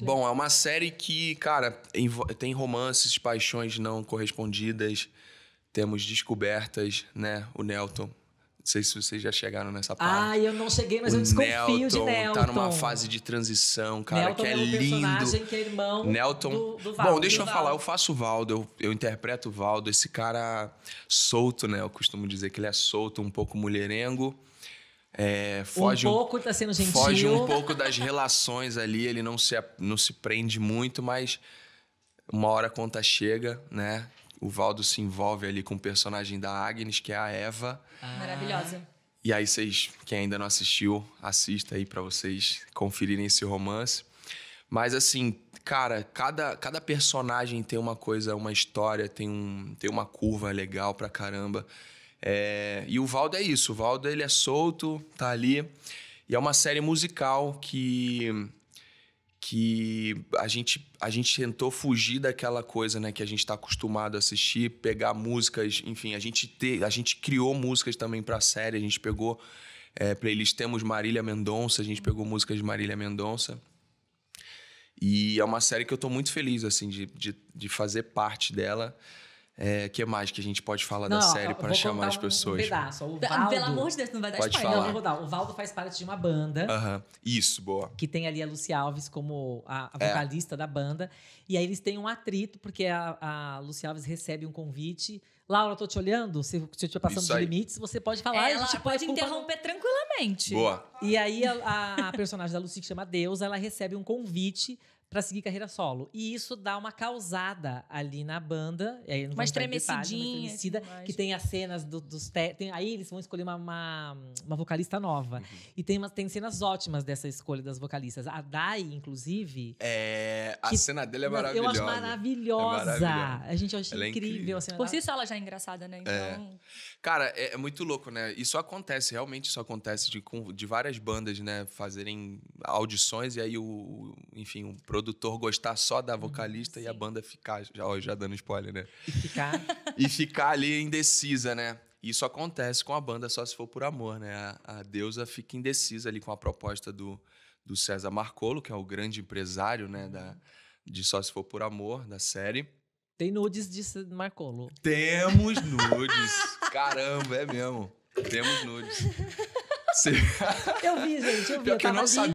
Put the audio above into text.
Bom, é uma série que, cara, tem romances, paixões não correspondidas, temos descobertas, né? O Nelton. Não sei se vocês já chegaram nessa parte. Ah, eu não cheguei, mas o eu desconfio Nelton de Nelton. Tá numa fase de transição, cara, Nelton que é, é lindo. personagem que é irmão Nelton. Do, do Valdo, Bom, deixa eu Valdo. falar, eu faço o Valdo, eu, eu interpreto o Valdo, esse cara solto, né? Eu costumo dizer que ele é solto, um pouco mulherengo. É, foge um pouco tá sendo gentil. Foge um pouco das relações ali, ele não se, não se prende muito, mas uma hora a conta chega, né? O Valdo se envolve ali com o personagem da Agnes, que é a Eva. Ah. Maravilhosa. E aí vocês, quem ainda não assistiu, assista aí para vocês conferirem esse romance. Mas assim, cara, cada, cada personagem tem uma coisa, uma história, tem, um, tem uma curva legal pra caramba. É, e o Valdo é isso, o Valdo ele é solto, tá ali. E é uma série musical que que a gente a gente tentou fugir daquela coisa, né, que a gente está acostumado a assistir, pegar músicas, enfim, a gente te, a gente criou músicas também para a série, a gente pegou é, playlist temos Marília Mendonça, a gente pegou músicas de Marília Mendonça. E é uma série que eu estou muito feliz assim de, de, de fazer parte dela. É, que mais que a gente pode falar não, da série para chamar as pessoas? Um pedaço. O Valdo, Pelo amor de Deus, não vai dar pode spoiler. Falar. Não, vou dar. O Valdo faz parte de uma banda. Uh -huh. Isso, boa. Que tem ali a Luci Alves como a, a é. vocalista é. da banda. E aí eles têm um atrito, porque a, a Luci Alves recebe um convite. Laura, tô te olhando. Se eu estiver passando os limites, você pode falar. ela pode, pode interromper no... tranquilamente. Boa. E aí a, a personagem da Luci, que chama Deus, ela recebe um convite para seguir carreira solo. E isso dá uma causada ali na banda. Aí não uma estremecidinha. Assim, detalhe, uma que tem as cenas do, dos... tem, aí eles vão escolher uma, uma, uma vocalista nova. Uhum. E tem, uma, tem cenas ótimas dessa escolha das vocalistas. A Dai, inclusive... É... Que, a cena dele é maravilhosa. Eu acho maravilhosa. É A gente acha é incrível. É incrível. Assim, Por si só ela já é engraçada, né? É. Então... É. Cara, é, é, muito louco, né? Isso acontece, realmente isso acontece de, de várias bandas, né? Fazerem audições e aí o... Enfim, o produto produtor gostar só da hum, vocalista Sim. e a banda ficar, já, ó, já dando spoiler, né? E ficar. e ficar ali indecisa, né? Isso acontece com a banda só se for por amor, né? A, a deusa fica indecisa ali com a proposta do, do César Marcolo, que é o grande empresário, né? Da, uhum. de Só Se For Por Amor, da série. Tem nudes de Marcolo. Temos nudes. Caramba, é mesmo. Temos nudes. Eu vi, gente. Eu vi. eu, eu não ali. sabia.